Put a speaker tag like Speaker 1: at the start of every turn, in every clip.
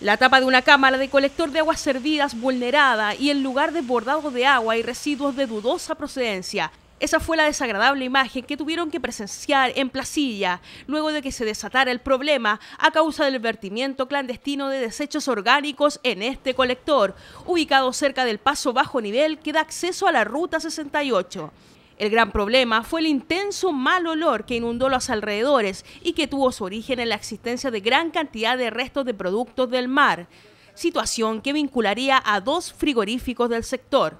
Speaker 1: La tapa de una cámara de colector de aguas servidas vulnerada y el lugar desbordado de agua y residuos de dudosa procedencia. Esa fue la desagradable imagen que tuvieron que presenciar en Placilla, luego de que se desatara el problema a causa del vertimiento clandestino de desechos orgánicos en este colector, ubicado cerca del paso bajo nivel que da acceso a la Ruta 68. El gran problema fue el intenso mal olor que inundó los alrededores y que tuvo su origen en la existencia de gran cantidad de restos de productos del mar, situación que vincularía a dos frigoríficos del sector.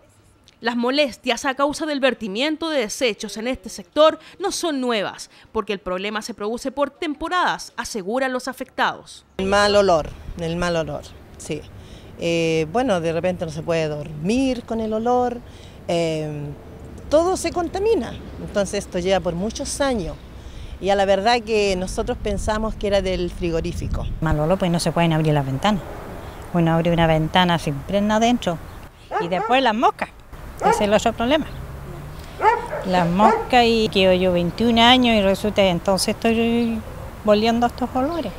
Speaker 1: Las molestias a causa del vertimiento de desechos en este sector no son nuevas, porque el problema se produce por temporadas, aseguran los afectados.
Speaker 2: El mal olor, el mal olor, sí. Eh, bueno, de repente no se puede dormir con el olor, eh, todo se contamina. Entonces esto lleva por muchos años. Y a la verdad que nosotros pensamos que era del frigorífico.
Speaker 3: Manolo, pues no se pueden abrir las ventanas. Uno abre una ventana sin prenda adentro y después las moscas. Ese es el otro problema. Las moscas y que yo 21 años y resulta que entonces estoy volviendo a estos olores.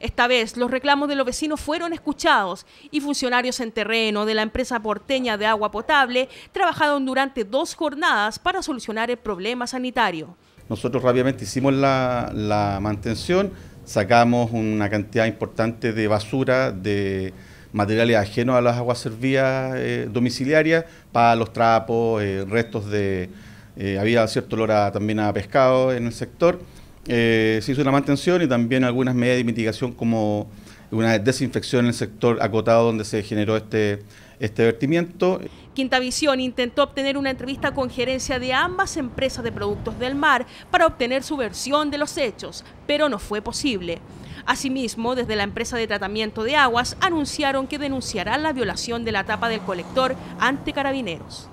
Speaker 1: Esta vez los reclamos de los vecinos fueron escuchados y funcionarios en terreno de la empresa porteña de agua potable trabajaron durante dos jornadas para solucionar el problema sanitario.
Speaker 4: Nosotros rápidamente hicimos la, la mantención, sacamos una cantidad importante de basura, de materiales ajenos a las aguas servidas eh, domiciliarias, domiciliarias, los trapos, eh, restos de... Eh, había cierto olor también a pescado en el sector eh, se hizo una mantención y también algunas medidas de mitigación como una desinfección en el sector acotado donde se generó este, este vertimiento.
Speaker 1: Quinta Visión intentó obtener una entrevista con gerencia de ambas empresas de productos del mar para obtener su versión de los hechos, pero no fue posible. Asimismo, desde la empresa de tratamiento de aguas anunciaron que denunciarán la violación de la tapa del colector ante carabineros.